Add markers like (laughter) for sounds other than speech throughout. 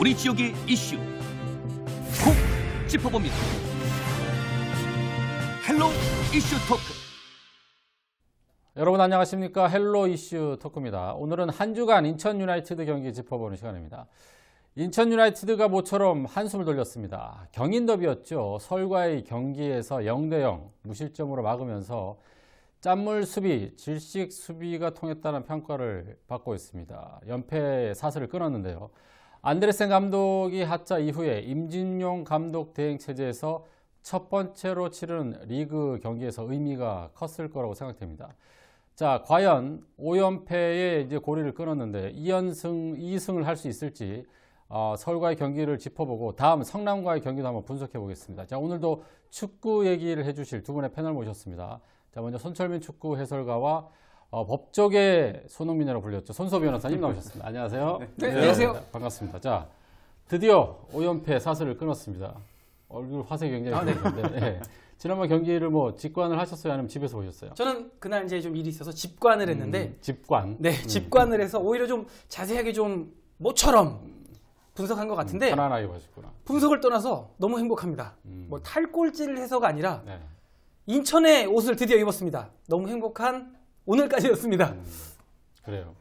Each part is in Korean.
우리 지역의 이슈 콕 짚어봅니다. 헬로 이슈 토크 여러분 안녕하십니까 헬로 이슈 토크입니다. 오늘은 한 주간 인천 유나이티드 경기 짚어보는 시간입니다. 인천 유나이티드가 모처럼 한숨을 돌렸습니다. 경인 더비였죠. 설과의 경기에서 0대0 무실점으로 막으면서 짠물 수비, 질식 수비가 통했다는 평가를 받고 있습니다. 연패 사슬을 끊었는데요. 안드레센 감독이 하차 이후에 임진용 감독 대행 체제에서 첫 번째로 치르는 리그 경기에서 의미가 컸을 거라고 생각됩니다. 자, 과연 5연패에 이제 고리를 끊었는데 2연승, 2승을 할 수 있을지 어, 서울과의 경기를 짚어보고 다음 성남과의 경기도 한번 분석해 보겠습니다. 자, 오늘도 축구 얘기를 해주실 두 분의 패널 모셨습니다. 자, 먼저 손철민 축구 해설가와 어, 법조계 손흥민이라고 불렸죠. 손소 변호사님 나오셨습니다. 안녕하세요. 네, 네, 안녕하세요. 반갑습니다. 자, 드디어 오연패 사슬을 끊었습니다. 얼굴 화색이 굉장히 좋은데 아, 네. 네. (laughs) 지난번 경기를 뭐 직관을 하셨어요? 아니면 집에서 보셨어요? 저는 그날 이제 좀 일이 있어서 집관을 음, 했는데 음, 집관? 네, 음. 집관을 해서 오히려 좀 자세하게 좀 모처럼 분석한 것 음, 같은데 음, 편안하게 보셨구나. 분석을 떠나서 너무 행복합니다. 음. 뭐탈골질를 해서가 아니라 네. 인천의 옷을 드디어 입었습니다. 너무 행복한 오늘까지였습니다. 음, 그래요.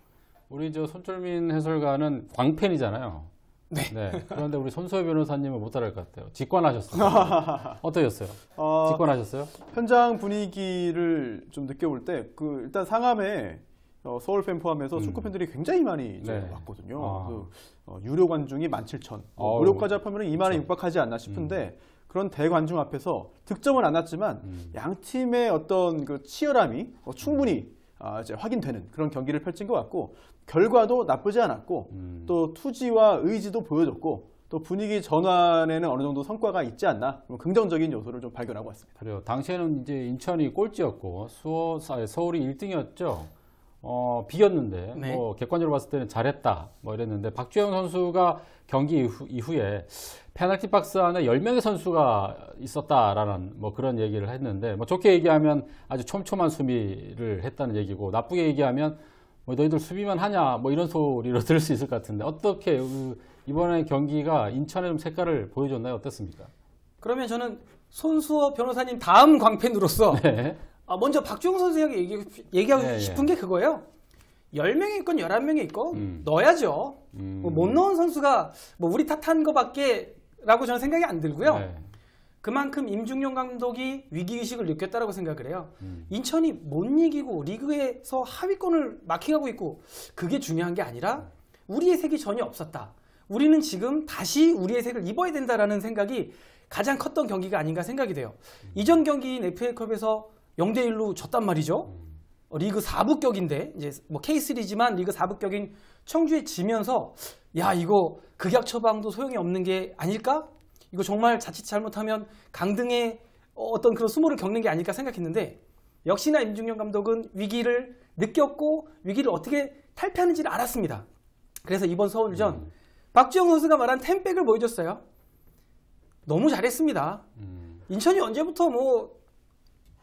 우리 저 손철민 해설가는 광팬이잖아요. 네. 네. 그런데 우리 손소희 변호사님은 못 따라할 것 같아요. 직관하셨어요. (laughs) 어떠셨어요? 어, 직관하셨어요? 현장 분위기를 좀 느껴볼 때, 그 일단 상암에 어, 서울 팬 포함해서 음. 축구 팬들이 굉장히 많이 네. 왔거든요. 아. 그, 어, 유료 관중이 17,000, 뭐 어, 무료까지 합하면 2만에 그렇죠. 육박하지 않나 싶은데 음. 그런 대관중 앞에서 득점은 안났지만 음. 양 팀의 어떤 그 치열함이 어, 충분히 아, 이제 확인되는 그런 경기를 펼친 것 같고 결과도 나쁘지 않았고 음. 또 투지와 의지도 보여줬고 또 분위기 전환에는 어느 정도 성과가 있지 않나 긍정적인 요소를 좀 발견하고 왔습니다. 그래요. 당시에는 이제 인천이 꼴찌였고 수호, 서울이 1등이었죠. 어, 비겼는데 네. 뭐 객관적으로 봤을 때는 잘했다 뭐 이랬는데 박주영 선수가 경기 이후, 이후에 페널티 박스 안에 10명의 선수가 있었다라는 뭐 그런 얘기를 했는데 뭐 좋게 얘기하면 아주 촘촘한 수비를 했다는 얘기고 나쁘게 얘기하면 뭐 너희들 수비만 하냐 뭐 이런 소리로 (laughs) 들을 수 있을 것 같은데 어떻게 그 이번에 경기가 인천의 좀 색깔을 보여줬나요? 어떻습니까 그러면 저는 손수호 변호사님 다음 광팬으로서 (laughs) 네. 아 먼저 박주영 선수에게 얘기, 얘기하고 네, 예. 싶은 네. 게 그거예요. 10명이 있건 11명이 있고 음. 넣어야죠. 음. 뭐못 넣은 선수가 뭐 우리 탓한 것밖에 라고 저는 생각이 안 들고요. 네. 그만큼 임중용 감독이 위기의식을 느꼈다고 생각을 해요. 음. 인천이 못 이기고 리그에서 하위권을 마킹하고 있고 그게 중요한 게 아니라 네. 우리의 색이 전혀 없었다. 우리는 지금 다시 우리의 색을 입어야 된다라는 생각이 가장 컸던 경기가 아닌가 생각이 돼요. 음. 이전 경기인 FA컵에서 0대1로 졌단 말이죠. 음. 리그 4부격인데 이제 뭐 K3지만 리그 4부격인 청주에 지면서 야 이거 극약 처방도 소용이 없는 게 아닐까? 이거 정말 자칫 잘못하면 강등의 어떤 그런 수모를 겪는 게 아닐까 생각했는데 역시나 임중영 감독은 위기를 느꼈고 위기를 어떻게 탈피하는지를 알았습니다. 그래서 이번 서울전 음. 박주영 선수가 말한 템백을 보여줬어요. 너무 잘했습니다. 음. 인천이 언제부터 뭐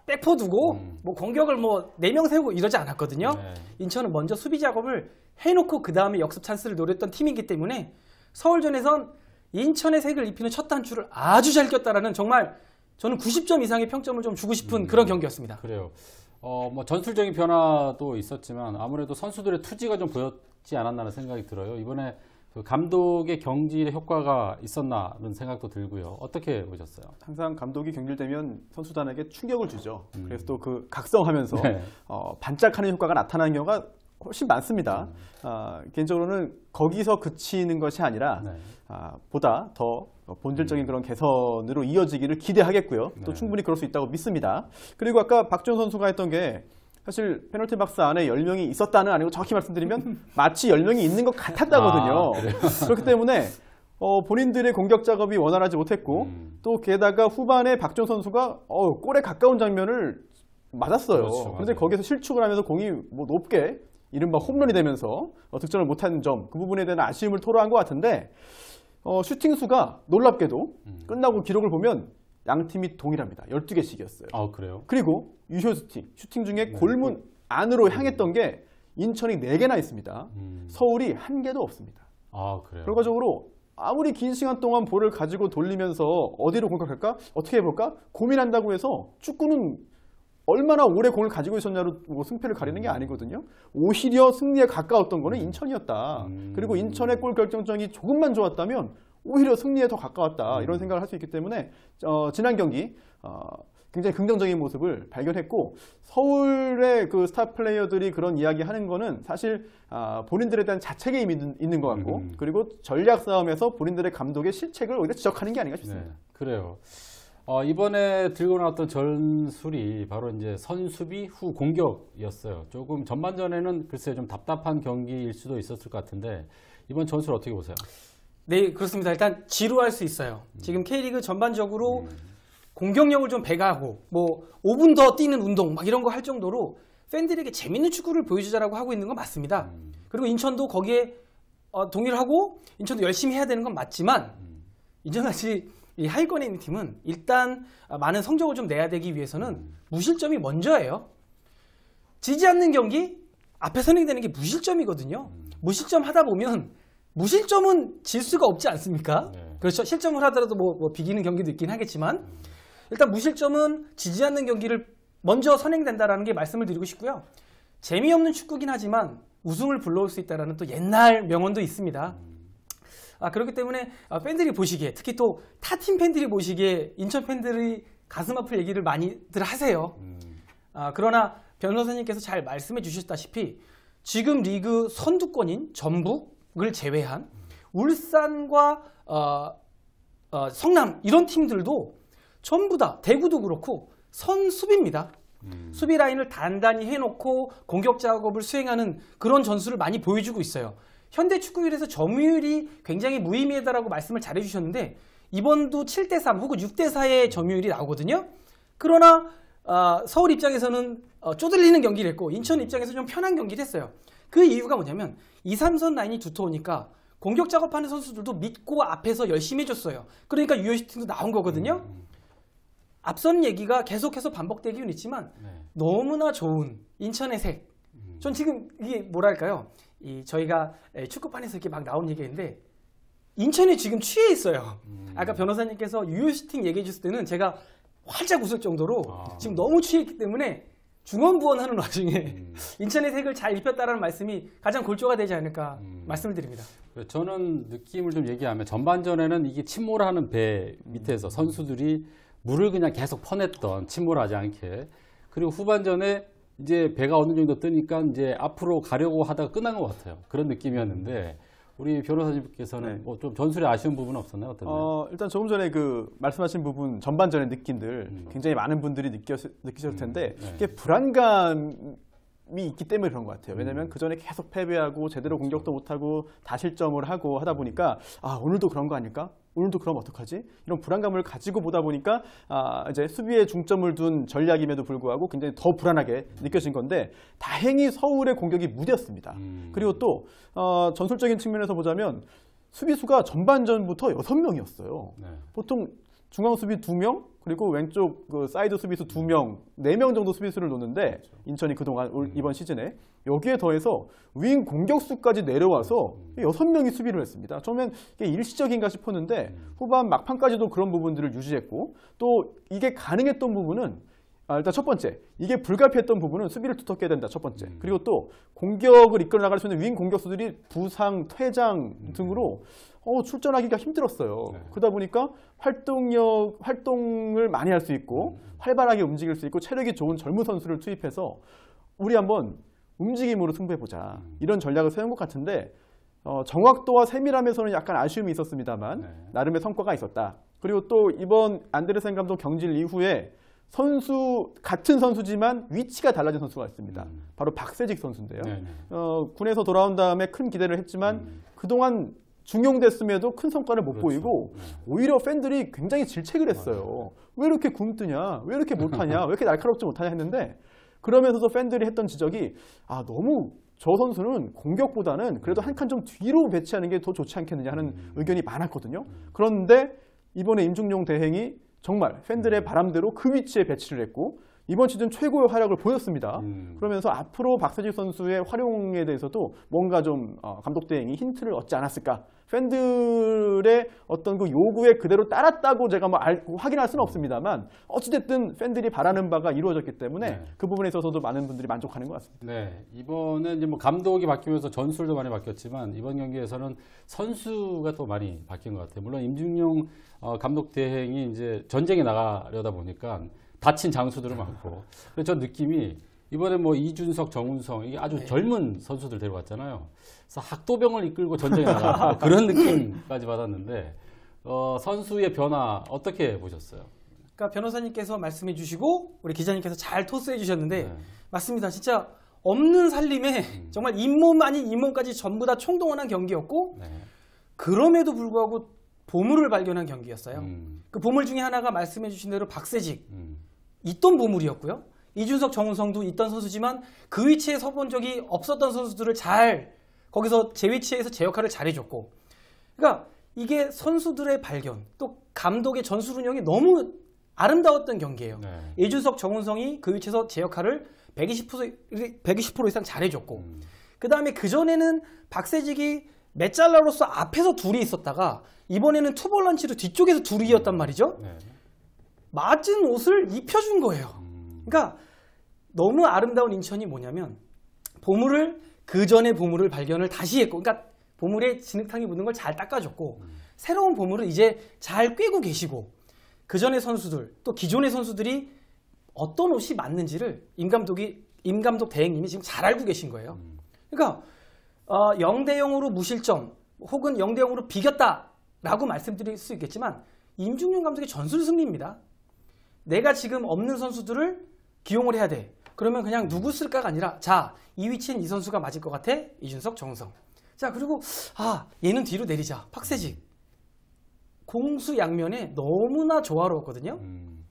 백포 두고 음. 뭐 공격을 뭐 네 명 세우고 이러지 않았거든요. 네. 인천은 먼저 수비 작업을 해놓고 그 다음에 역습 찬스를 노렸던 팀이기 때문에 서울전에선 인천의 색을 입히는 첫 단추를 아주 잘 꼈다라는 정말 저는 90점 이상의 평점을 좀 주고 싶은 음. 그런 경기였습니다. 그래요. 어, 뭐 전술적인 변화도 있었지만 아무래도 선수들의 투지가 좀 보였지 않았나는 생각이 들어요. 이번에 그 감독의 경질의 효과가 있었나는 생각도 들고요. 어떻게 보셨어요? 항상 감독이 경질되면 선수단에게 충격을 주죠. 음. 그래서 또 그 각성하면서 네. 어, 반짝하는 효과가 나타나는 경우가 훨씬 많습니다. 음. 아, 개인적으로는 거기서 그치는 것이 아니라 네. 아, 보다 더 본질적인 음. 그런 개선으로 이어지기를 기대하겠고요. 네. 또 충분히 그럴 수 있다고 믿습니다. 그리고 아까 박준 선수가 했던 게 사실 페널티 박스 안에 10명이 있었다는 아니고 정확히 말씀드리면 (laughs) 마치 10명이 있는 것 같았다거든요. 아, 그렇기 때문에 어, 본인들의 공격 작업이 원활하지 못했고 음. 또 게다가 후반에 박준 선수가 어, 골에 가까운 장면을 맞았어요. 그렇죠, 그런데 거기서 실축을 하면서 공이 뭐 높게 이른바 홈런이 되면서 어, 득점을 못한 점 그 부분에 대한 아쉬움을 토로한 것 같은데 어, 슈팅 수가 놀랍게도 음. 끝나고 기록을 보면 양 팀이 동일합니다. 12개씩이었어요. 아, 그래요? 그리고 유효 슈팅, 슈팅 중에 네. 골문 안으로 향했던 게 인천이 4개나 있습니다. 음. 서울이 1개도 없습니다. 아, 그래요? 결과적으로 아무리 긴 시간 동안 볼을 가지고 돌리면서 어디로 공격할까? 어떻게 해볼까? 고민한다고 해서 축구는 얼마나 오래 공을 가지고 있었냐로 뭐 승패를 가리는 게 음. 아니거든요. 오히려 승리에 가까웠던 거는 음. 인천이었다. 음. 그리고 인천의 골 결정점이 조금만 좋았다면 오히려 승리에 더 가까웠다 음. 이런 생각을 할 수 있기 때문에 어, 지난 경기 어, 굉장히 긍정적인 모습을 발견했고 서울의 그 스타 플레이어들이 그런 이야기하는 거는 사실 아, 본인들에 대한 자책이 있는 것 같고 음. 그리고 전략 싸움에서 본인들의 감독의 실책을 오히려 지적하는 게 아닌가 싶습니다. 네, 그래요. 어, 이번에 들고 나왔던 전술이 바로 이제 선수비 후 공격이었어요. 조금 전반전에는 글쎄 좀 답답한 경기일 수도 있었을 것 같은데 이번 전술 어떻게 보세요? 네, 그렇습니다. 일단 지루할 수 있어요. 음. 지금 K리그 전반적으로 음. 공격력을 좀 배가하고 뭐 5분 더 뛰는 운동 막 이런 거 할 정도로 팬들에게 재밌는 축구를 보여주자라고 하고 있는 건 맞습니다. 음. 그리고 인천도 거기에 어, 동의를 하고 인천도 열심히 해야 되는 건 맞지만 음. 인천같이 이 하위권에 있는 팀은 일단 많은 성적을 좀 내야 되기 위해서는 음. 무실점이 먼저예요. 지지 않는 경기 앞에 선행되는 게 무실점이거든요. 음. 무실점 하다 보면 무실점은 질 수가 없지 않습니까? 네. 그렇죠. 실점을 하더라도 뭐, 뭐, 비기는 경기도 있긴 하겠지만 일단 무실점은 지지 않는 경기를 먼저 선행된다라는 게 말씀을 드리고 싶고요. 재미없는 축구긴 하지만 우승을 불러올 수 있다라는 또 옛날 명언도 있습니다. 아, 그렇기 때문에 아, 팬들이 보시기에 특히 또 타팀 팬들이 보시기에 인천 팬들이 가슴 아플 얘기를 많이들 하세요. 음. 아, 그러나 변호사님께서 잘 말씀해 주셨다시피 지금 리그 선두권인 전북, 을 제외한 울산과 어, 어, 성남 이런 팀들도 전부 다 대구도 그렇고 선수비입니다. 음. 수비 라인을 단단히 해놓고 공격 작업을 수행하는 그런 전술을 많이 보여주고 있어요. 현대 축구율에서 점유율이 굉장히 무의미하다고 말씀을 잘해주셨는데 이번도 7대3 혹은 6대4의 음. 점유율이 나오거든요. 그러나 어, 서울 입장에서는 어, 쪼들리는 경기를 했고 인천 입장에서 좀 편한 경기를 했어요. 그 이유가 뭐냐면 2, 3선 라인이 두터우니까 공격 작업하는 선수들도 믿고 앞에서 열심히 해줬어요. 그러니까 유효 시팅도 나온 거거든요. 음, 음. 앞선 얘기가 계속해서 반복되기는 있지만 네. 너무나 좋은 인천의 색. 음. 전 지금 이게 뭐랄까요? 이 저희가 축구판에서 이렇게 막 나온 얘기인데 인천이 지금 취해 있어요. 음. 아까 변호사님께서 유효 시팅 얘기해 주실 때는 제가 활짝 웃을 정도로 아. 지금 너무 취했기 때문에 중원부원하는 와중에 음. (laughs) 인천의 색을 잘 입혔다라는 말씀이 가장 골조가 되지 않을까 음. 말씀을 드립니다. 그 저는 느낌을 좀 얘기하면 전반전에는 이게 침몰하는 배 밑에서 음. 선수들이 물을 그냥 계속 퍼냈던 침몰하지 않게 그리고 후반전에 이제 배가 어느 정도 뜨니까 이제 앞으로 가려고 하다가 끝난 것 같아요. 그런 느낌이었는데 음. 우리 변호사님께서는 네. 뭐좀 전술에 아쉬운 어, 부분 없었나요? 어떤가요? 어, 일단 조금 전에 그 말씀하신 부분 전반전의 느낌들 음. 굉장히 많은 분들이 느꼈, 느끼셨을 음. 텐데 음. 네. 이게 불안감 이 있기 때문에 그런 것 같아요. 왜냐하면 음. 그 전에 계속 패배하고 제대로 그렇죠. 공격도 못하고 다실점을 하고 하다 보니까 아 오늘도 그런 거 아닐까? 오늘도 그럼 어떡하지? 이런 불안감을 가지고 보다 보니까 아 이제 수비에 중점을 둔 전략임에도 불구하고 굉장히 더 불안하게 느껴진 건데 다행히 서울의 공격이 무디었습니다. 음. 그리고 또 어, 전술적인 측면에서 보자면 수비수가 전반전부터 여섯 명이었어요 네. 보통 중앙 수비 두명 그리고 왼쪽 그 사이드 수비수 두명네 명 정도 수비수를 놓는데 그렇죠. 인천이 그동안 올, 음. 이번 시즌에 여기에 더해서 윙 공격수까지 내려와서 음. 여섯 명이 수비를 했습니다. 처음엔 이게 일시적인가 싶었는데 음. 후반 막판까지도 그런 부분들을 유지했고 또 이게 가능했던 부분은 아, 일단 첫 번째, 이게 불가피했던 부분은 수비를 두텁게 해야 된다, 첫 번째. 음. 그리고 또 공격을 이끌어 나갈 수 있는 윙 공격수들이 부상, 퇴장 등으로 음. 어, 출전하기가 힘들었어요. 네. 그러다 보니까 활동력, 활동을 많이 할 수 있고 음. 활발하게 움직일 수 있고 체력이 좋은 젊은 선수를 투입해서 우리 한번 움직임으로 승부해보자. 음. 이런 전략을 세운 것 같은데 어, 정확도와 세밀함에서는 약간 아쉬움이 있었습니다만 네. 나름의 성과가 있었다. 그리고 또 이번 안드레센 감독 경질 이후에 선수 같은 선수지만 위치가 달라진 선수가 있습니다. 음. 바로 박세직 선수인데요. 네, 네. 어, 군에서 돌아온 다음에 큰 기대를 했지만 음. 그동안 중용됐음에도 큰 성과를 못 그렇죠. 보이고 네. 오히려 팬들이 굉장히 질책을 했어요. 왜 이렇게 굼뜨냐왜 이렇게 못하냐? 왜 이렇게 날카롭지 못하냐 했는데 그러면서도 팬들이 했던 지적이 아 너무 저 선수는 공격보다는 그래도 음. 한칸 좀 뒤로 배치하는 게 더 좋지 않겠느냐 하는 음. 의견이 많았거든요. 그런데 이번에 임중용 대행이 정말 팬들의 음. 바람대로 그 위치에 배치를 했고 이번 시즌 최고의 활약을 보였습니다. 음. 그러면서 앞으로 박세지 선수의 활용에 대해서도 뭔가 좀 어, 감독 대행이 힌트를 얻지 않았을까. 팬들의 어떤 그 요구에 그대로 따랐다고 제가 뭐 알, 확인할 수는 없습니다만 어찌됐든 팬들이 바라는 바가 이루어졌기 때문에 네. 그 부분에 있어서도 많은 분들이 만족하는 것 같습니다. 네. 이번에 이제 뭐 감독이 바뀌면서 전술도 많이 바뀌었지만 이번 경기에서는 선수가 더 많이 바뀐 것 같아요. 물론 임중용 어, 감독 대행이 이제 전쟁에 나가려다 보니까 다친 장수들은 네, 많고. 그래저 느낌이 이번에 뭐 이준석, 정운성 이게 아주 네. 젊은 선수들 데려왔잖아요. 그래서 학도병을 이끌고 전쟁에 나가 (laughs) 뭐 그런 느낌까지 받았는데 어, 선수의 변화 어떻게 보셨어요? 그러니까 변호사님께서 말씀해 주시고 우리 기자님께서 잘 토스해 주셨는데 네. 맞습니다. 진짜 없는 살림에 음. 정말 잇몸 아닌 잇몸까지 전부 다 총동원한 경기였고 네. 그럼에도 불구하고 보물을 발견한 경기였어요. 음. 그 보물 중에 하나가 말씀해 주신 대로 박세직. 음. 있던 보물이었고요. 이준석, 정은성도 있던 선수지만 그 위치에 서본 적이 없었던 선수들을 잘 거기서 제 위치에서 제 역할을 잘해줬고 그러니까 이게 선수들의 발견 또 감독의 전술 운영이 너무 아름다웠던 경기예요. 네. 이준석, 정은성이그 위치에서 제 역할을 120%, 120% 이상 잘해줬고 음. 그 다음에 그전에는 박세직이 메짤라로서 앞에서 둘이 있었다가 이번에는 투볼런치로 뒤쪽에서 둘이었단 음. 말이죠. 네. 맞은 옷을 입혀준 거예요. 그러니까 너무 아름다운 인천이 뭐냐면 보물을 그전에 보물을 발견을 다시 했고 그러니까 보물에 진흙탕이 묻는 걸 잘 닦아줬고 음. 새로운 보물을 이제 잘 꿰고 계시고 그전에 선수들 또 기존의 선수들이 어떤 옷이 맞는지를 임 감독이 임 감독 대행님이 지금 잘 알고 계신 거예요. 음. 그러니까 어, 0대 0으로 무실점 혹은 0대 0으로 비겼다라고 말씀드릴 수 있겠지만 임중윤 감독의 전술 승리입니다. 내가 지금 없는 선수들을 기용을 해야 돼. 그러면 그냥 누구 쓸까가 아니라 자, 이 위치엔 이 선수가 맞을 것 같아. 이준석, 정우성. 자, 그리고 아, 얘는 뒤로 내리자. 박세지 공수 양면에 너무나 조화로웠거든요. 음.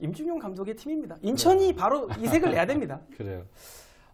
임준용 감독의 팀입니다. 인천이 그래요. 바로 이색을 내야 됩니다. (laughs) 그래요.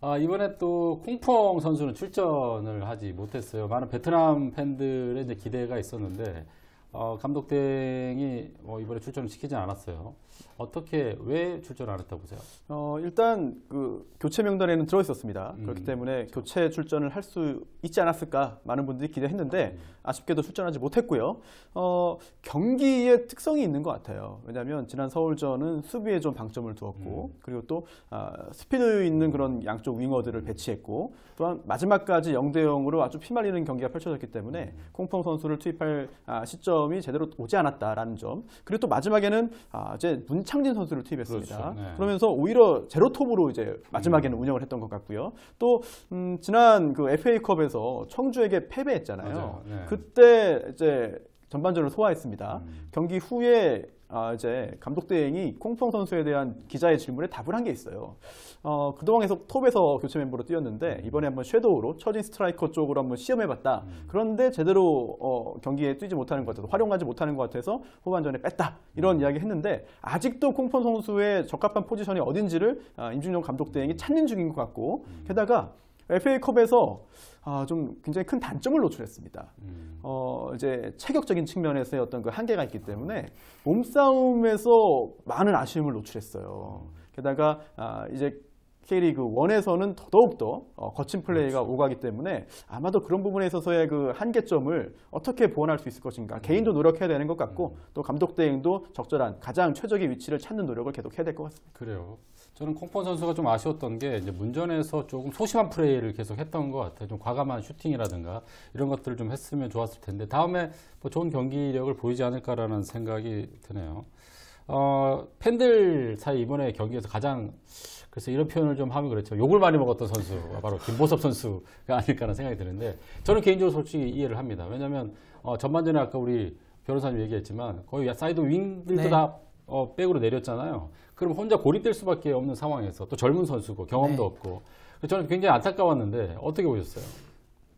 아, 이번에 또쿵펑 선수는 출전을 하지 못했어요. 많은 베트남 팬들의 기대가 있었는데 어, 감독댕이 어, 뭐 이번에 출전을 시키지 않았어요. 어떻게 왜 출전 안 했다고 보세요? 어, 일단 그 교체 명단에는 들어 있었습니다. 음, 그렇기 때문에 그렇죠. 교체 출전을 할 수 있지 않았을까 많은 분들이 기대했는데 음. 아쉽게도 출전하지 못했고요. 어, 경기의 특성이 있는 것 같아요. 왜냐하면 지난 서울전은 수비에 좀 방점을 두었고 음. 그리고 또 어, 스피드 있는 그런 양쪽 윙어들을 배치했고 또한 마지막까지 0대 0으로 아주 피말리는 경기가 펼쳐졌기 때문에 음. 콩펑 선수를 투입할 아, 시점이 제대로 오지 않았다라는 점. 그리고 또 마지막에는 아, 이제 문창진 선수를 투입했습니다. 그렇죠. 네. 그러면서 오히려 제로톱으로 이제 마지막에는 음. 운영을 했던 것 같고요. 또 음, 지난 그 FA컵에서 청주에게 패배했잖아요. 맞아 네. 그 그때 이제 전반전을 소화했습니다. 음. 경기 후에 아 이제 감독 대행이 콩풍 선수에 대한 기자의 질문에 답을 한 게 있어요. 어, 그동안 계속 톱에서 교체 멤버로 뛰었는데 음. 이번에 한번 섀도우로 처진 스트라이커 쪽으로 한번 시험해봤다. 음. 그런데 제대로 어, 경기에 뛰지 못하는 것 같아서 활용하지 못하는 것 같아서 후반전에 뺐다 이런 음. 이야기 했는데 아직도 콩풍 선수의 적합한 포지션이 어딘지를 아, 임준용 감독 대행이 찾는 중인 것 같고 음. 게다가 FA컵에서 아, 좀 굉장히 큰 단점을 노출했습니다. 음. 어, 이제 체격적인 측면에서의 어떤 그 한계가 있기 때문에 몸싸움에서 많은 아쉬움을 노출했어요. 게다가 아, 이제 K리그 1에서는 더더욱더 어, 거친 플레이가 그렇죠. 오가기 때문에 아마도 그런 부분에 있어서의 그 한계점을 어떻게 보완할 수 있을 것인가 음. 개인도 노력해야 되는 것 같고 음. 또 감독 대행도 적절한 가장 최적의 위치를 찾는 노력을 계속 해야 될 것 같습니다. 그래요. 저는 콩폰 선수가 좀 아쉬웠던 게 이제 문전에서 조금 소심한 플레이를 계속 했던 것 같아요. 좀 과감한 슈팅이라든가 이런 것들을 좀 했으면 좋았을 텐데 다음에 뭐 좋은 경기력을 보이지 않을까라는 생각이 드네요. 어, 팬들 사이 이번에 경기에서 가장 그래서 이런 표현을 좀 하면 그렇죠. 욕을 많이 먹었던 선수가 바로 김보섭 선수가 (laughs) 아닐까라는 생각이 드는데 저는 개인적으로 솔직히 이해를 합니다. 왜냐하면 어, 전반전에 아까 우리 변호사님 얘기했지만 거의 사이드 윙들도 네. 다 어, 백으로 내렸잖아요. 그럼 혼자 고립될 수밖에 없는 상황에서 또 젊은 선수고 경험도 네. 없고 저는 굉장히 안타까웠는데 어떻게 보셨어요?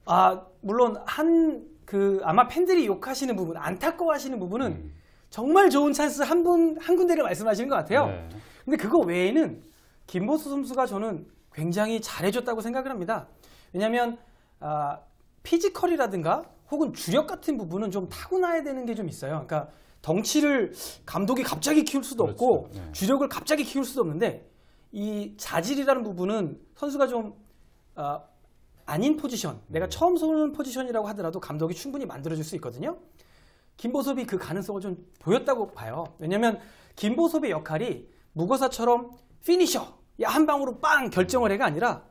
아 물론 한 그 아마 팬들이 욕하시는 부분, 안타까워하시는 부분은 음. 정말 좋은 찬스 한분한 군데를 말씀하시는 것 같아요. 네. 근데 그거 외에는 김보수 선수가 저는 굉장히 잘해줬다고 생각을 합니다. 왜냐하면 아, 피지컬이라든가 혹은 주력 같은 부분은 좀 타고나야 되는 게 좀 있어요. 그러니까 덩치를 감독이 갑자기 키울 수도 그렇죠. 없고 네. 주력을 갑자기 키울 수도 없는데 이 자질이라는 부분은 선수가 좀 어, 아닌 포지션, 네. 내가 처음 쏘는 포지션이라고 하더라도 감독이 충분히 만들어줄 수 있거든요. 김보섭이 그 가능성을 좀 보였다고 봐요. 왜냐하면 김보섭의 역할이 무거사처럼 피니셔. 야, 한 방으로 빵 결정을 해가 아니라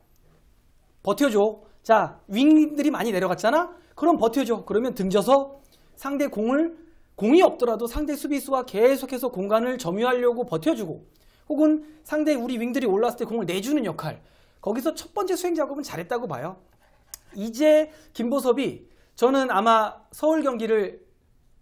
버텨줘. 자, 윙들이 많이 내려갔잖아? 그럼 버텨줘. 그러면 등져서 상대 공을, 공이 없더라도 상대 수비수와 계속해서 공간을 점유하려고 버텨주고 혹은 상대 우리 윙들이 올라왔을 때 공을 내주는 역할. 거기서 첫 번째 수행 작업은 잘했다고 봐요. 이제 김보섭이 저는 아마 서울 경기를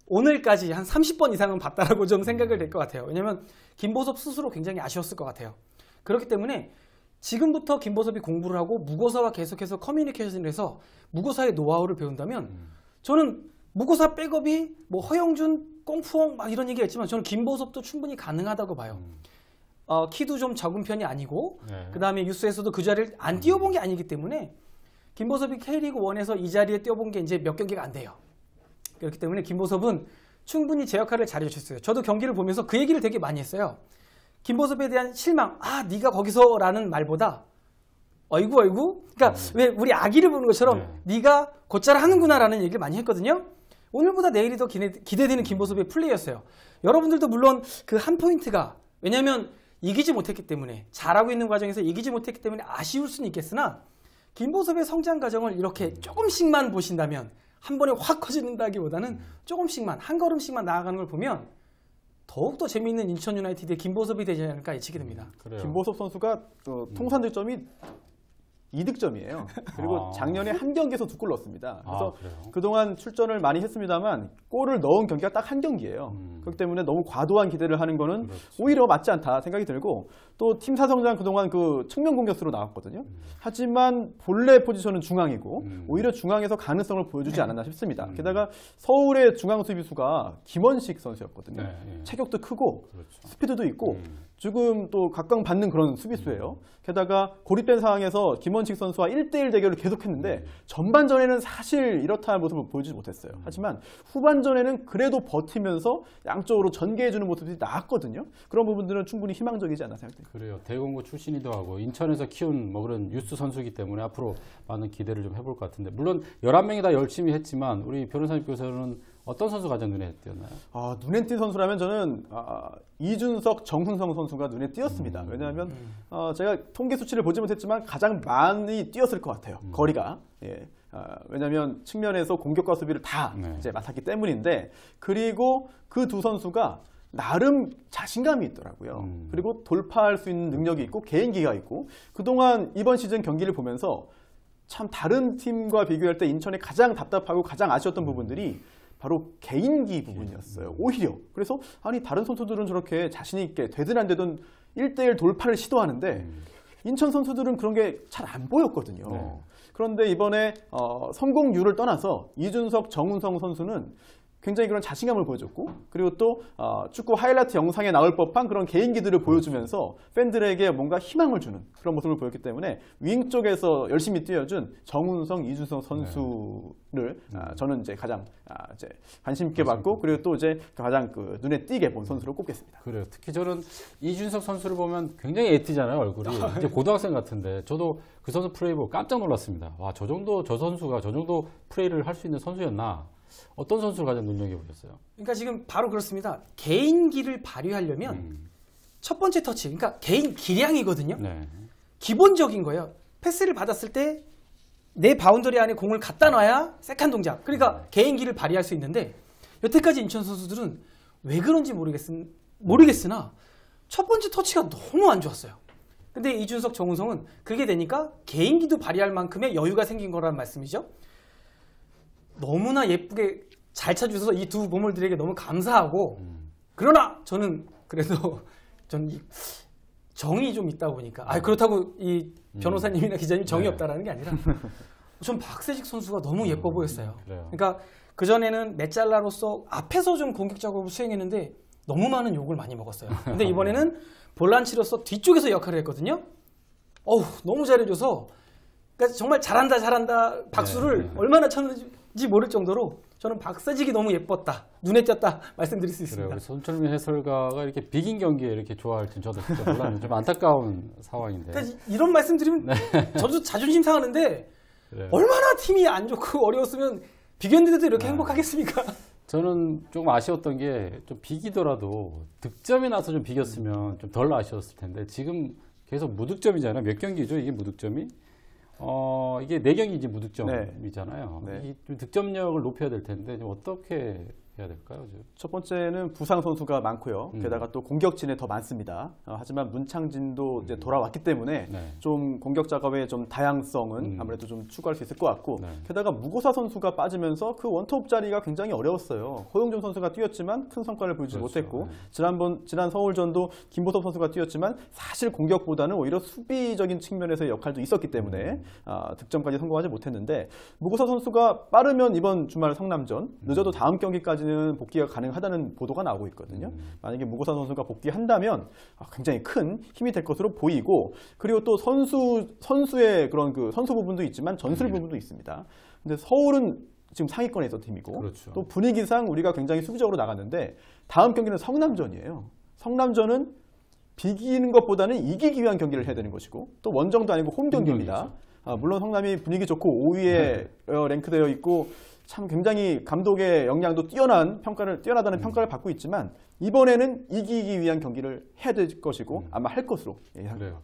오늘까지 한 30번 이상은 봤다라고 좀 생각을 될 것 같아요. 왜냐면 김보섭 스스로 굉장히 아쉬웠을 것 같아요. 그렇기 때문에 지금부터 김보섭이 공부를 하고 무고사와 계속해서 커뮤니케이션을 해서 무고사의 노하우를 배운다면 저는 무고사 백업이 뭐 허영준, 꽁푸엉 막 이런 얘기가 있지만 저는 김보섭도 충분히 가능하다고 봐요. 음. 어, 키도 좀 적은 편이 아니고 네. 그 다음에 뉴스에서도 그 자리를 안 뛰어본 게 아니기 때문에 김보섭이 K리그 1에서이 자리에 뛰어본 게 이제 몇 경기가 안 돼요. 그렇기 때문에 김보섭은 충분히 제 역할을 잘해주셨어요. 저도 경기를 보면서 그 얘기를 되게 많이 했어요. 김보섭에 대한 실망, 아 네가 거기서 라는 말보다 어이구 어이구 그러니까 음. 왜 우리 아기를 보는 것처럼 네. 가 곧잘 하는구나 라는 얘기를 많이 했거든요. 오늘보다 내일이 더 기대, 기대되는 김보섭의 플레이였어요. 여러분들도 물론 그 한 포인트가 왜냐하면 이기지 못했기 때문에 잘하고 있는 과정에서 이기지 못했기 때문에 아쉬울 수는 있겠으나 김보섭의 성장 과정을 이렇게 음. 조금씩만 보신다면 한 번에 확 커진다기보다는 조금씩만 한 걸음씩만 나아가는 걸 보면 더욱더 재미있는 인천 유나이티드의 김보섭이 되지 않을까 예측이 됩니다. 음, 그래요. 김보섭 선수가 어, 통산 득점이 이득점이에요. (laughs) 그리고 아. 작년에 한 경기에서 두 골 넣었습니다. 아, 그래서 아, 그동안 출전을 많이 했습니다만 골을 넣은 경기가 딱 한 경기예요. 음. 그렇기 때문에 너무 과도한 기대를 하는 거는 그렇지. 오히려 맞지 않다 생각이 들고 또 팀 사정상 그동안 그 측면 공격수로 나왔거든요. 음. 하지만 본래 포지션은 중앙이고 음. 오히려 중앙에서 가능성을 보여주지 네. 않았나 싶습니다. 음. 게다가 서울의 중앙 수비수가 김원식 선수였거든요. 네, 네. 체격도 크고 그렇죠. 스피드도 있고 음. 지금 또 각광받는 그런 수비수예요. 게다가 고립된 상황에서 김원식 선수와 1대1 대결을 계속했는데 네. 전반전에는 사실 이렇다 는 모습을 보여주지 못했어요. 하지만 후반전에는 그래도 버티면서 양쪽으로 전개해주는 모습이 나왔거든요. 그런 부분들은 충분히 희망적이지 않나 생각됩니다. 그래요. 대공고 출신이도 하고 인천에서 키운 뭐 그런 유스 선수이기 때문에 앞으로 많은 기대를 좀 해볼 것 같은데 물론 11명이 다 열심히 했지만 우리 변호사님께서는 어떤 선수가 가장 눈에 띄었나요? 아, 눈에 띈 선수라면 저는 아, 아, 이준석, 정훈성 선수가 눈에 띄었습니다. 음. 왜냐하면 음. 어, 제가 통계 수치를 보지 못했지만 가장 많이 띄었을것 같아요. 음. 거리가. 예. 어, 왜냐하면 측면에서 공격과 수비를 다 네. 이제 맡았기 때문인데 그리고 그 두 선수가 나름 자신감이 있더라고요. 음. 그리고 돌파할 수 있는 능력이 있고 개인기가 있고 그동안 이번 시즌 경기를 보면서 참 다른 팀과 비교할 때인천이 가장 답답하고 가장 아쉬웠던 부분들이 바로 개인기 부분이었어요. 예. 오히려. 그래서 아니 다른 선수들은 저렇게 자신 있게 되든 안 되든 1대1 돌파를 시도하는데 음. 인천 선수들은 그런 게 잘 안 보였거든요. 네. 그런데 이번에 어, 성공률을 떠나서 이준석, 정운성 선수는 굉장히 그런 자신감을 보여줬고 그리고 또 어, 축구 하이라이트 영상에 나올 법한 그런 개인기들을 보여주면서 팬들에게 뭔가 희망을 주는 그런 모습을 보였기 때문에 윙 쪽에서 열심히 뛰어준 정운성, 이준성 선수를 네. 아, 저는 이제 가장 아, 이제 관심 있게 봤고 그리고 또 이제 가장 그 눈에 띄게 본선수를 꼽겠습니다. 그래요. 특히 저는 이준석 선수를 보면 굉장히 애티잖아요 얼굴이 아, 이제 고등학생 같은데 저도 그 선수 플레이 보고 깜짝 놀랐습니다. 와저 정도 저 선수가 저 정도 플레이를 할 수 있는 선수였나 어떤 선수를 가장 눈여겨보셨어요? 그러니까 지금 바로 그렇습니다. 개인기를 발휘하려면 음. 첫 번째 터치, 그러니까 개인 기량이거든요. 네. 기본적인 거예요. 패스를 받았을 때 내 바운더리 안에 공을 갖다 놔야 세컨 동작. 그러니까 네. 개인기를 발휘할 수 있는데 여태까지 인천 선수들은 왜 그런지 모르겠, 모르겠으나 첫 번째 터치가 너무 안 좋았어요. 근데 이준석, 정우성은 그게 되니까 개인기도 발휘할 만큼의 여유가 생긴 거라는 말씀이죠. 너무나 예쁘게 잘 찾으셔서 이 두 보물들에게 너무 감사하고 음. 그러나 저는 그래서 (laughs) 전이 정이 좀 있다 보니까 아 음. 그렇다고 이 음. 변호사님이나 기자님 정이 네. 없다라는 게 아니라 전 (laughs) 박세식 선수가 너무 예뻐 음, 보였어요. 그 그러니까 그 전에는 메짤라로서 앞에서 좀 공격 작업을 수행했는데 너무 많은 욕을 많이 먹었어요. 근데 이번에는 (laughs) 네. 볼란치로서 뒤쪽에서 역할을 했거든요. 어우 너무 잘해줘서 그러니까 정말 잘한다 잘한다 박수를 네. 얼마나 쳤는지 지 모를 정도로 저는 박세직이 너무 예뻤다. 눈에 띄었다. 말씀드릴 수 있습니다. 그래요. 손철민 해설가가 이렇게 비긴 경기에 이렇게 좋아할지 저도 진짜 몰랐는데 좀 안타까운 상황인데. 그러니까 이런 말씀 드리면 네. 저도 자존심 상하는데 그래요. 얼마나 팀이 안 좋고 어려웠으면 비겼는데도 이렇게 네. 행복하겠습니까? 저는 조금 아쉬웠던 게 좀 비기더라도 득점이 나서 좀 비겼으면 좀 덜 아쉬웠을 텐데 지금 계속 무득점이잖아요. 몇 경기죠? 이게 무득점이? 어, 이게 내경이 네 이제 무득점이잖아요. 네. 네. 이 득점력을 높여야 될 텐데 어떻게 해야 될까요? 지금? 첫 번째는 부상 선수가 많고요. 음. 게다가 또 공격진에 더 많습니다. 어, 하지만 문창진도 음. 이제 돌아왔기 때문에 네. 좀 공격 작업의 좀 다양성은 음. 아무래도 좀 추가할 수 있을 것 같고 네. 게다가 무고사 선수가 빠지면서 그 원톱 자리가 굉장히 어려웠어요. 허용준 선수가 뛰었지만 큰 성과를 보이지 그렇죠. 못했고 네. 지난번 지난 서울전도 김보섭 선수가 뛰었지만 사실 공격보다는 오히려 수비적인 측면에서의 역할도 있었기 때문에 음. 아, 득점까지 성공하지 못했는데 무고사 선수가 빠르면 이번 주말 성남전 늦어도 음. 다음 경기까지 전까지는 복귀가 가능하다는 보도가 나오고 있거든요. 음. 만약에 무고산 선수가 복귀한다면 아, 굉장히 큰 힘이 될 것으로 보이고 그리고 또 선수 선수의 그런 그 선수 부분도 있지만 전술 음. 부분도 있습니다. 근데 서울은 지금 상위권에 있던 팀이고 그렇죠. 또 분위기상 우리가 굉장히 수비적으로 나갔는데 다음 경기는 성남전이에요. 성남전은 비기는 것보다는 이기기 위한 경기를 해야 되는 것이고 또 원정도 아니고 홈 경기입니다. 아, 물론 성남이 분위기 좋고 5위에 네. 어, 랭크되어 있고 참 굉장히 감독의 역량도 뛰어난 평가를 뛰어나다는 음. 평가를 받고 있지만 이번에는 이기기 위한 경기를 해야 될 것이고 음. 아마 할 것으로 예상돼요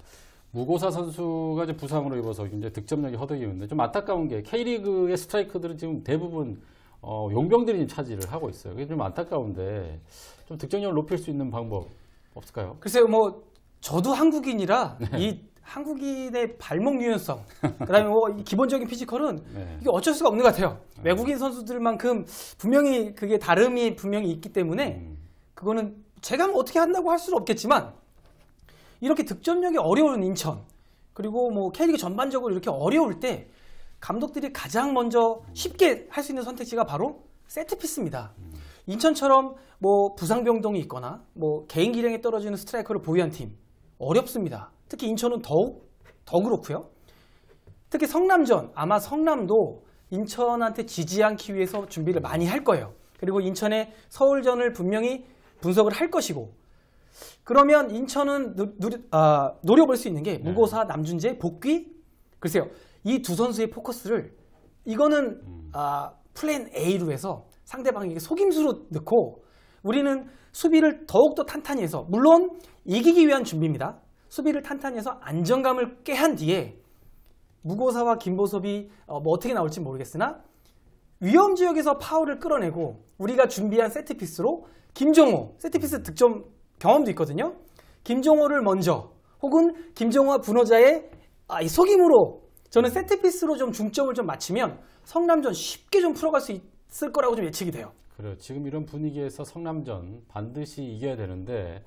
무고사 선수가 이제 부상으로 입어서 굉장 득점력이 허덕이는데 좀 안타까운 게 K리그의 스트라이크들은 지금 대부분 어, 용병들이 차지를 하고 있어요. 그게 좀 안타까운데 좀 득점력을 높일 수 있는 방법 없을까요? 글쎄요, 뭐 저도 한국인이라 네. 이 한국인의 발목 유연성, (laughs) 그다음에 뭐 기본적인 피지컬은 네. 이게 어쩔 수가 없는 것 같아요. 네. 외국인 선수들만큼 분명히 그게 다름이 분명히 있기 때문에 음. 그거는 제가 뭐 어떻게 한다고 할 수는 없겠지만 이렇게 득점력이 어려운 인천 그리고 뭐 K리그 전반적으로 이렇게 어려울 때 감독들이 가장 먼저 쉽게 할 수 있는 선택지가 바로 세트피스입니다. 음. 인천처럼 뭐 부상병동이 있거나 뭐 개인 기량에 떨어지는 스트라이커를 보유한 팀 어렵습니다. 특히 인천은 더욱 더 그렇고요. 특히 성남전 아마 성남도 인천한테 지지 않기 위해서 준비를 많이 할 거예요. 그리고 인천의 서울전을 분명히 분석을 할 것이고 그러면 인천은 노, 아, 노려볼 수 있는 게 네. 무고사 남준재 복귀 글쎄요 이 두 선수의 포커스를 이거는 음. 아, 플랜 A로 해서 상대방에게 속임수로 넣고 우리는 수비를 더욱더 탄탄히 해서 물론 이기기 위한 준비입니다. 수비를 탄탄 해서 안정감을 꾀한 뒤에 무고사와 김보섭이 어, 뭐 어떻게 나올지 모르겠으나 위험 지역에서 파울을 끌어내고 우리가 준비한 세트피스로 김종호 세트피스 득점 경험도 있거든요. 김종호를 먼저 혹은 김종호와 분호자의 아, 속임으로 저는 세트피스로 좀 중점을 좀 맞추면 성남전 쉽게 좀 풀어갈 수 있을 거라고 좀 예측이 돼요. 그래요. 지금 이런 분위기에서 성남전 반드시 이겨야 되는데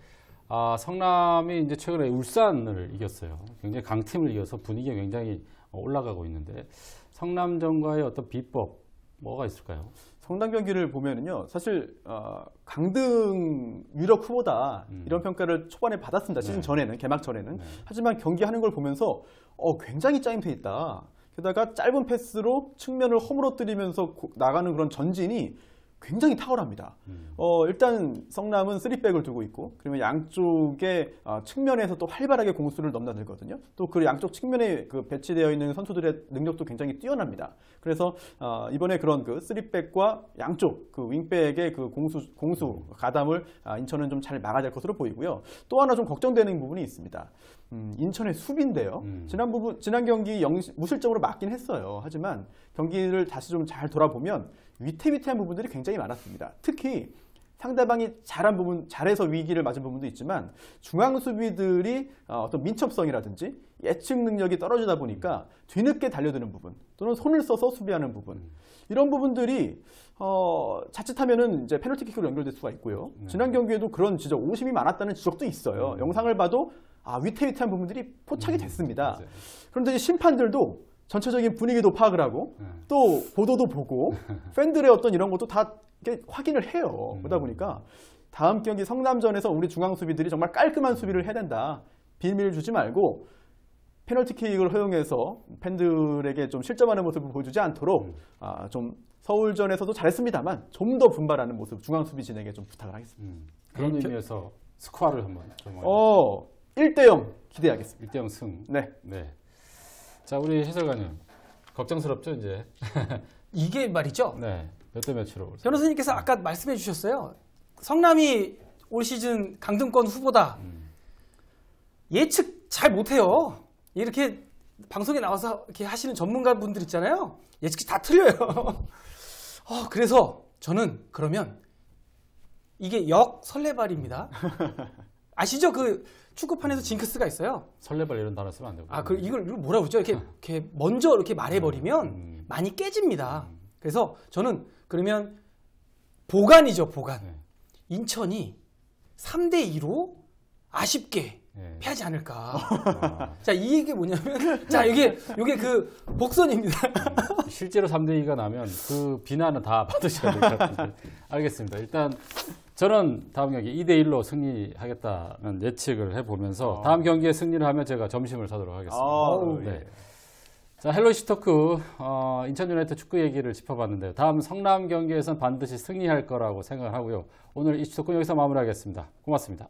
아, 성남이 이제 최근에 울산을 이겼어요. 굉장히 강팀을 이겨서 분위기가 굉장히 올라가고 있는데 성남전과의 어떤 비법 뭐가 있을까요? 성남 경기를 보면은요, 사실 어, 강등 유력 후보다 음. 이런 평가를 초반에 받았습니다. 시즌 네. 전에는 개막 전에는 네. 하지만 경기하는 걸 보면서 어, 굉장히 짜임새 있다. 게다가 짧은 패스로 측면을 허물어뜨리면서 나가는 그런 전진이 굉장히 탁월합니다. 음. 어, 일단 성남은 3백을 두고 있고 그러면 양쪽의 어, 측면에서 또 활발하게 공수를 넘나들거든요. 또 그 양쪽 측면에 그 배치되어 있는 선수들의 능력도 굉장히 뛰어납니다. 그래서 어, 이번에 그런 그 3백과 양쪽 그 윙백의 그 공수 공수 가담을 아, 인천은 좀 잘 막아야 될 것으로 보이고요. 또 하나 좀 걱정되는 부분이 있습니다. 음, 인천의 수비인데요. 음. 지난 부분 지난 경기 영, 무실점으로 막긴 했어요. 하지만 경기를 다시 좀 잘 돌아보면 위태위태한 부분들이 굉장히 많았습니다. 특히 상대방이 잘한 부분, 잘해서 위기를 맞은 부분도 있지만 중앙 수비들이 어, 어떤 민첩성이라든지 예측 능력이 떨어지다 보니까 뒤늦게 달려드는 부분 또는 손을 써서 수비하는 부분 이런 부분들이 어, 자칫하면은 이제 페널티킥으로 연결될 수가 있고요. 네. 지난 경기에도 그런 지적, 오심이 많았다는 지적도 있어요. 네. 영상을 봐도 아, 위태위태한 부분들이 포착이 음. 됐습니다. 네. 그런데 심판들도 전체적인 분위기도 파악을 하고 네. 또 보도도 보고 (laughs) 팬들의 어떤 이런 것도 다 확인을 해요. 음. 그러다 보니까 다음 경기 성남전에서 우리 중앙 수비들이 정말 깔끔한 수비를 해야 된다. 비밀 주지 말고 페널티킥을 허용해서 팬들에게 좀 실점하는 모습을 보여주지 않도록 음. 아, 좀 서울전에서도 잘했습니다만 좀 더 분발하는 모습 중앙 수비 진에게 좀 부탁을 하겠습니다. 음. 그런 네. 의미에서 스코어를 한번 어, 1대0 기대하겠습니다. 1대0 승. 네. 네. 자, 우리 해설가님. 네. 걱정스럽죠, 이제? (laughs) 이게 말이죠? 네. 몇 대 몇으로 변호사님께서 아까 말씀해 주셨어요. 성남이 올 시즌 강등권 후보다. 음. 예측 잘 못해요. 이렇게 방송에 나와서 이렇게 하시는 전문가분들 있잖아요. 예측이 다 틀려요. (laughs) 어, 그래서 저는 그러면 이게 역 설레발입니다. (laughs) 아시죠? 그 축구판에서 징크스가 있어요. 설레발 이런 단어 쓰면 안 되고. 아, 그 이걸 뭐라 그러죠? 이렇게, 이렇게 먼저 이렇게 말해버리면 음. 음. 많이 깨집니다. 음, 음. 그래서 저는 그러면 보관이죠, 보관. 네. 인천이 3대 2로 아쉽게 예. 패하지 않을까. 아. (laughs) 자, 이게 뭐냐면, 자, 이게, 이게 그 복선입니다. (laughs) 실제로 3대2가 나면 그 비난은 다 받으셔야 될 것 같은데. 알겠습니다. 일단 저는 다음 경기 2대1로 승리하겠다는 예측을 해보면서 아. 다음 경기에 승리를 하면 제가 점심을 사도록 하겠습니다. 아 예. 네. 자, 헬로시 토크, 어, 인천 유나이트 축구 얘기를 짚어봤는데요. 다음 성남 경기에선 반드시 승리할 거라고 생각을 하고요. 오늘 이슈 토크 여기서 마무리하겠습니다. 고맙습니다.